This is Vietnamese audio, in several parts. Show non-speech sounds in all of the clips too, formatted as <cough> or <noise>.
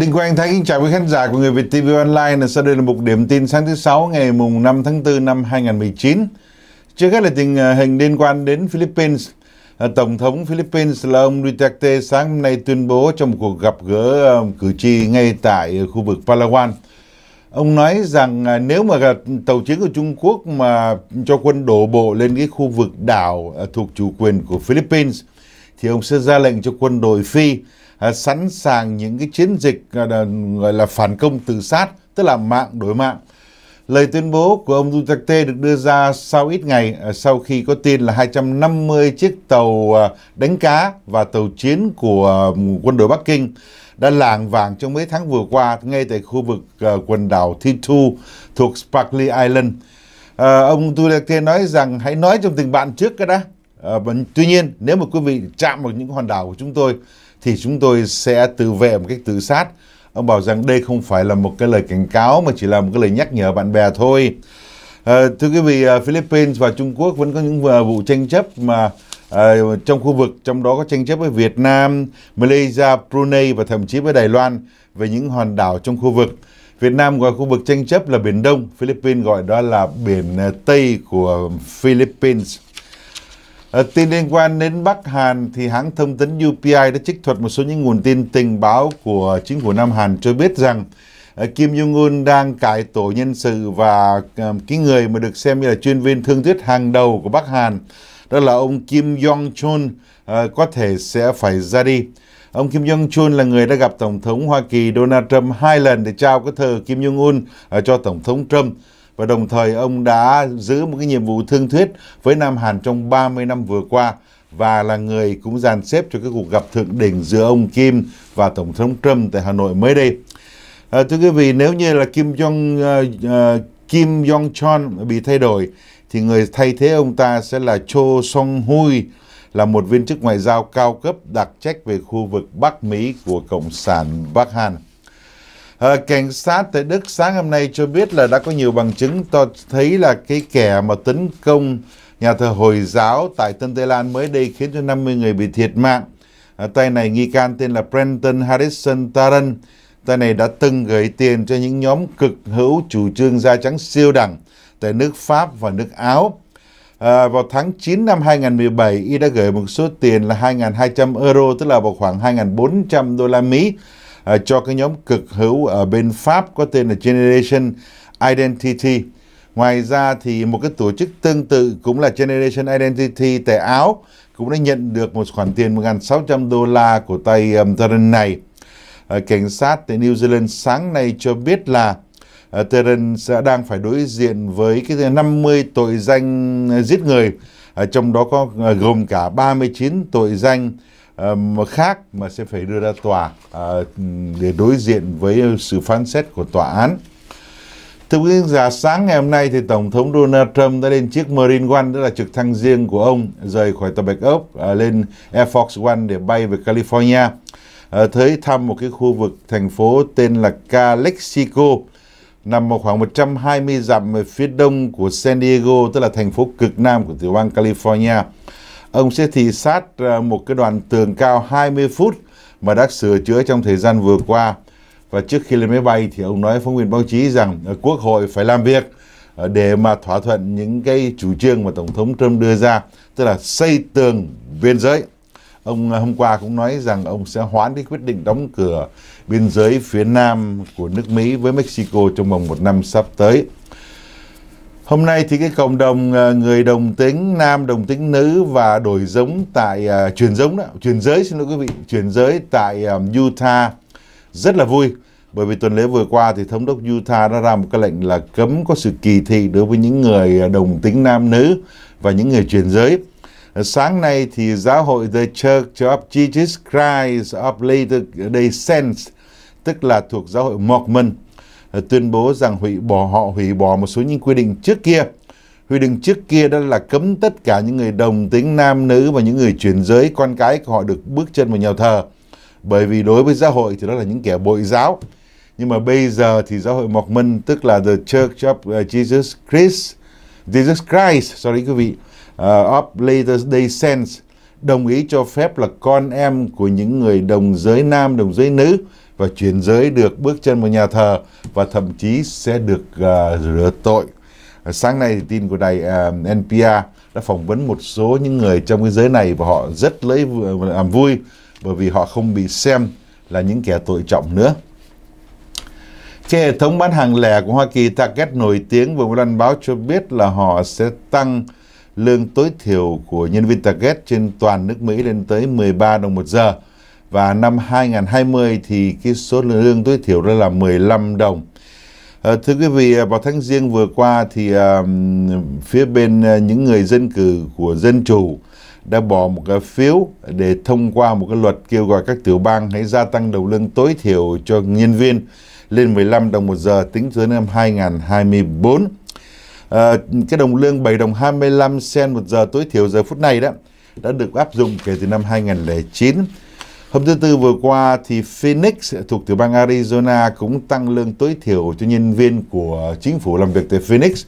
Đinh Quang Thái kính chào quý khán giả của người Việt TV Online. Sau đây là một điểm tin sáng thứ sáu ngày mùng 5 tháng 4 năm 2019. Trước hết là tình à, hình liên quan đến Philippines. À, Tổng thống Philippines là ông Duterte sáng hôm nay tuyên bố trong một cuộc gặp gỡ à, cử tri ngay tại khu vực Palawan. Ông nói rằng nếu mà tàu chiến của Trung Quốc mà cho quân đổ bộ lên cái khu vực đảo thuộc chủ quyền của Philippines thì ông sẽ ra lệnh cho quân đội Phi Ờ, sẵn sàng những cái chiến dịch ờ, gọi là phản công tự sát, tức là mạng đối mạng. Lời tuyên bố của ông Duterte được đưa ra sau ít ngày ờ, sau khi có tin là 250 chiếc tàu đánh cá và tàu chiến của quân đội Bắc Kinh đã làng vàng trong mấy tháng vừa qua ngay tại khu vực quần đảo Thitu thuộc Spratly Island. ông Duterte nói rằng hãy nói trong tình bạn trước cái đã. Vâng, tuy nhiên nếu mà quý vị chạm vào những hòn đảo của chúng tôi thì chúng tôi sẽ tự vệ một cách tự sát. Ông bảo rằng đây không phải là một cái lời cảnh cáo mà chỉ là một cái lời nhắc nhở bạn bè thôi. À, thưa quý vị, ờ, Philippines và Trung Quốc vẫn có những ờ, vụ tranh chấp mà à, trong khu vực, trong đó có tranh chấp với Việt Nam, Malaysia, Brunei và thậm chí với Đài Loan về những hòn đảo trong khu vực. Việt Nam gọi khu vực tranh chấp là Biển Đông, Philippines gọi đó là Biển Tây của Philippines. Ờ, tin liên quan đến Bắc Hàn thì hãng thông tấn UPI đã trích thuật một số những nguồn tin tình báo của chính phủ Nam Hàn cho biết rằng ờ, Kim Jong-un đang cải tổ nhân sự và ờ, cái người mà được xem như là chuyên viên thương thuyết hàng đầu của Bắc Hàn đó là ông Kim Jong-chun có thể sẽ phải ra đi. Ông Kim Jong-chun là người đã gặp Tổng thống Hoa Kỳ Donald Trump hai lần để trao cái thờ Kim Jong-un cho Tổng thống Trump và đồng thời ông đã giữ một cái nhiệm vụ thương thuyết với Nam Hàn trong 30 năm vừa qua và là người cũng dàn xếp cho cái cuộc gặp thượng đỉnh giữa ông Kim và Tổng thống Trump tại Hà Nội mới đây. À, thưa quý vị, nếu như là Kim Jong uh, Kim Jong Chon bị thay đổi thì người thay thế ông ta sẽ là Cho Song Hui là một viên chức ngoại giao cao cấp đặc trách về khu vực Bắc Mỹ của Cộng sản Bắc Hàn. À, cảnh sát tại Đức sáng hôm nay cho biết là đã có nhiều bằng chứng cho thấy là cái kẻ mà tấn công nhà thờ Hồi giáo tại Tân Tây Lan mới đây khiến cho 50 người bị thiệt mạng. À, tay này nghi can tên là Brenton Harrison Taran. Tay này đã từng gửi tiền cho những nhóm cực hữu chủ trương da trắng siêu đẳng tại nước Pháp và nước Áo. À, vào tháng 9 năm 2017, Y đã gửi một số tiền là 2.200 euro, tức là vào khoảng 2.400 đô la Mỹ Ờ, cho cái nhóm cực hữu ở bên Pháp có tên là Generation Identity. Ngoài ra thì một cái tổ chức tương tự cũng là Generation Identity tại Áo cũng đã nhận được một khoản tiền 1.600 đô la của tay um, Terran này. À, cảnh sát tại New Zealand sáng nay cho biết là à, ờ, Terran sẽ đang phải đối diện với cái 50 tội danh giết người, à, trong đó có à, gồm cả 39 tội danh Ờ, mà khác mà sẽ phải đưa ra tòa uh, để đối diện với sự phán xét của tòa án. Thưa quý giả, sáng ngày hôm nay thì Tổng thống Donald Trump đã lên chiếc Marine One, đó là trực thăng riêng của ông, rời khỏi tòa Bạch Ốc uh, lên Air Force One để bay về California. Uh, tới thăm một cái khu vực thành phố tên là Calexico, nằm ở khoảng 120 dặm về phía đông của San Diego, tức là thành phố cực nam của tiểu bang California. Ông sẽ thị sát ờ, một cái đoàn tường cao 20 phút mà đã sửa chữa trong thời gian vừa qua. Và trước khi lên máy bay thì ông nói phóng viên báo chí rằng ờ, Quốc hội phải làm việc ờ, để mà thỏa thuận những cái chủ trương mà Tổng thống Trump đưa ra, tức là xây tường biên giới. Ông hôm qua cũng nói rằng ông sẽ hoãn cái quyết định đóng cửa biên giới phía nam của nước Mỹ với Mexico trong vòng một năm sắp tới. Hôm nay thì cái cộng đồng ờ, người đồng tính nam, đồng tính nữ và đổi giống tại uh, truyền giống đó, truyền giới xin lỗi quý vị, truyền giới tại um, Utah rất là vui. Bởi vì tuần lễ vừa qua thì thống đốc Utah đã ra một cái lệnh là cấm có sự kỳ thị đối với những người đồng tính nam nữ và những người truyền giới. Sáng nay thì giáo hội The Church of Jesus Christ of Latter-day Saints, tức là thuộc giáo hội Mormon, tuyên bố rằng hủy bỏ họ hủy bỏ một số những quy định trước kia. Quy định trước kia đó là cấm tất cả những người đồng tính nam nữ và những người chuyển giới con cái của họ được bước chân vào nhà thờ. Bởi vì đối với giáo hội thì đó là những kẻ bội giáo. Nhưng mà bây giờ thì giáo hội Mộc Minh tức là The Church of uh, Jesus Christ Jesus Christ, sorry quý vị, uh, of Latter Day Saints đồng ý cho phép là con em của những người đồng giới nam, đồng giới nữ và chuyển giới được bước chân vào nhà thờ và thậm chí sẽ được uh, rửa tội. Sáng nay tin của đài uh, à, NPR đã phỏng vấn một số những người trong cái giới này và họ rất lấy à, làm vui bởi vì họ không bị xem là những kẻ tội trọng nữa. Cái hệ thống bán hàng lẻ của Hoa Kỳ Target nổi tiếng vừa mới đăng báo cho biết là họ sẽ tăng lương tối thiểu của nhân viên Target trên toàn nước Mỹ lên tới 13 đồng một giờ và năm 2020 thì cái số lương tối thiểu đó là 15 đồng. Ờ, thưa quý vị, ờ, vào tháng riêng vừa qua thì phía bên ờ, những người dân cử của Dân Chủ đã bỏ một cái phiếu để thông qua một cái luật kêu gọi các tiểu bang hãy gia tăng đầu lương tối thiểu cho nhân viên lên 15 đồng một giờ tính tới năm 2024. À, cái đồng lương 7 đồng 25 sen một giờ tối thiểu giờ phút này đó đã được áp dụng kể từ năm 2009 Hôm thứ Tư vừa qua thì Phoenix thuộc tiểu bang Arizona cũng tăng lương tối thiểu cho nhân viên của chính phủ làm việc tại Phoenix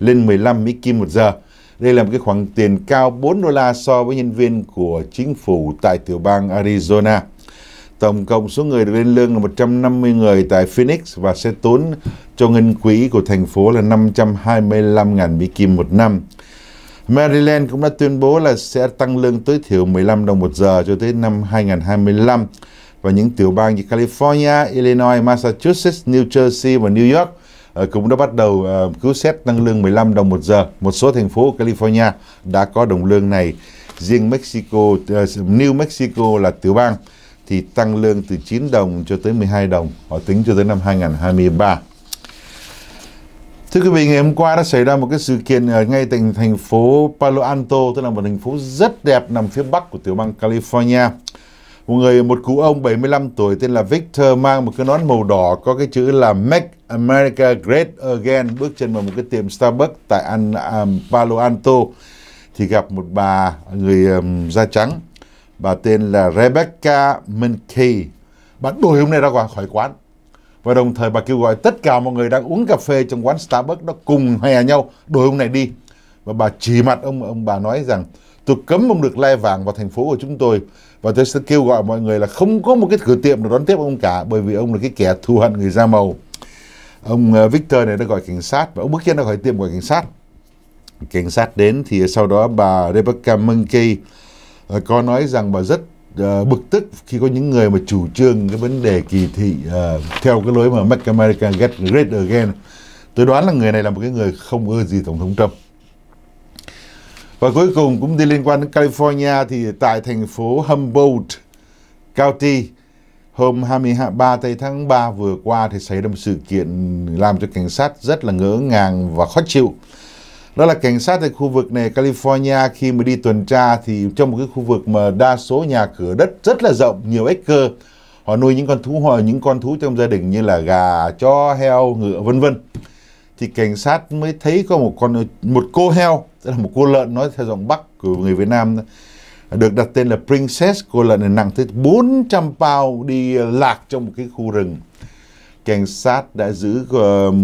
lên 15 Mỹ Kim một giờ. Đây là một cái khoản tiền cao 4 đô la so với nhân viên của chính phủ tại tiểu bang Arizona. Tổng cộng số người được lên lương là 150 người tại Phoenix và sẽ tốn cho ngân quỹ của thành phố là 525.000 Mỹ Kim một năm. Maryland cũng đã tuyên bố là sẽ tăng lương tối thiểu 15 đồng một giờ cho tới năm 2025 và những tiểu bang như California, Illinois, Massachusetts, New Jersey và New York ờ, cũng đã bắt đầu ờ, cứu xét tăng lương 15 đồng một giờ. Một số thành phố của California đã có đồng lương này. Riêng Mexico, ờ, New Mexico là tiểu bang thì tăng lương từ 9 đồng cho tới 12 đồng, họ tính cho tới năm 2023. Thưa quý vị, ngày hôm qua đã xảy ra một cái sự kiện ở ờ, ngay tỉnh thành phố Palo Alto, tức là một thành phố rất đẹp nằm phía bắc của tiểu bang California. Một người, một cụ ông 75 tuổi tên là Victor mang một cái nón màu đỏ có cái chữ là Make America Great Again bước chân vào một cái tiệm Starbucks tại An, um, Palo Alto thì gặp một bà người um, da trắng bà tên là Rebecca Mankey Bà đuổi hôm nay ra khỏi quán và đồng thời bà kêu gọi tất cả mọi người đang uống cà phê trong quán Starbucks đó cùng hè nhau đuổi ông này đi. Và bà chỉ mặt ông, ông bà nói rằng tôi cấm ông được lai vàng vào thành phố của chúng tôi và tôi sẽ kêu gọi mọi người là không có một cái cửa tiệm nào đón tiếp ông cả bởi vì ông là cái kẻ thù hận người da màu. Ông ờ, Victor này đã gọi cảnh sát và ông bước chân ra khỏi tiệm gọi cảnh sát. Cảnh sát đến thì sau đó bà Rebecca Monkey ờ, có nói rằng bà rất uh, bực tức khi có những người mà chủ trương cái vấn đề kỳ thị uh, theo cái lối mà Make America Get Great Again. Tôi đoán là người này là một cái người không ưa gì Tổng thống Trump. Và cuối cùng cũng đi liên quan đến California thì tại thành phố Humboldt County hôm 23 tây tháng 3 vừa qua thì xảy ra một sự kiện làm cho cảnh sát rất là ngỡ ngàng và khó chịu đó là cảnh sát tại khu vực này California khi mà đi tuần tra thì trong một cái khu vực mà đa số nhà cửa đất rất là rộng nhiều acre họ nuôi những con thú hồi những con thú trong gia đình như là gà chó heo ngựa vân vân thì cảnh sát mới thấy có một con một cô heo tức là một cô lợn nói theo giọng bắc của người Việt Nam được đặt tên là Princess cô lợn này nặng tới 400 pound đi lạc trong một cái khu rừng cảnh sát đã giữ uh,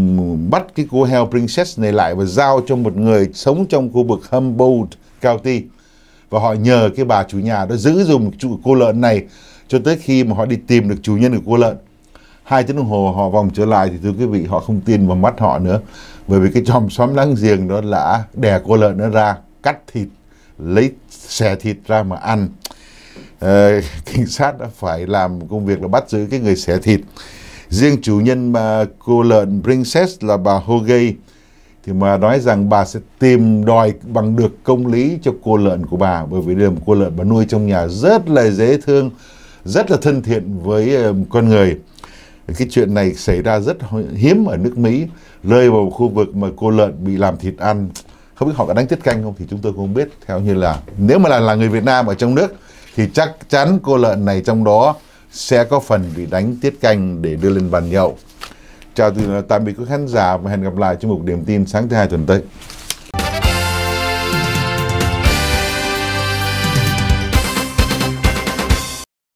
bắt cái cô heo princess này lại và giao cho một người sống trong khu vực Humboldt County và họ nhờ cái bà chủ nhà đó giữ dùng chủ cô lợn này cho tới khi mà họ đi tìm được chủ nhân của cô lợn hai tiếng đồng hồ họ vòng trở lại thì thưa quý vị họ không tin vào mắt họ nữa bởi vì cái chòm xóm láng giềng đó đã đè cô lợn nó ra cắt thịt lấy xẻ thịt ra mà ăn à, <laughs> cảnh sát đã phải làm công việc là bắt giữ cái người xẻ thịt Riêng chủ nhân mà cô lợn Princess là bà Hogay thì mà nói rằng bà sẽ tìm đòi bằng được công lý cho cô lợn của bà bởi vì đây là một cô lợn bà nuôi trong nhà rất là dễ thương, rất là thân thiện với ờ, con người. Cái chuyện này xảy ra rất hiếm ở nước Mỹ, rơi vào khu vực mà cô lợn bị làm thịt ăn. Không biết họ có đánh tiết canh không thì chúng tôi không biết. Theo như là nếu mà là là người Việt Nam ở trong nước thì chắc chắn cô lợn này trong đó sẽ có phần bị đánh tiết canh để đưa lên bàn nhậu. Chào tạm biệt quý khán giả và hẹn gặp lại trong một điểm tin sáng thứ hai tuần tới.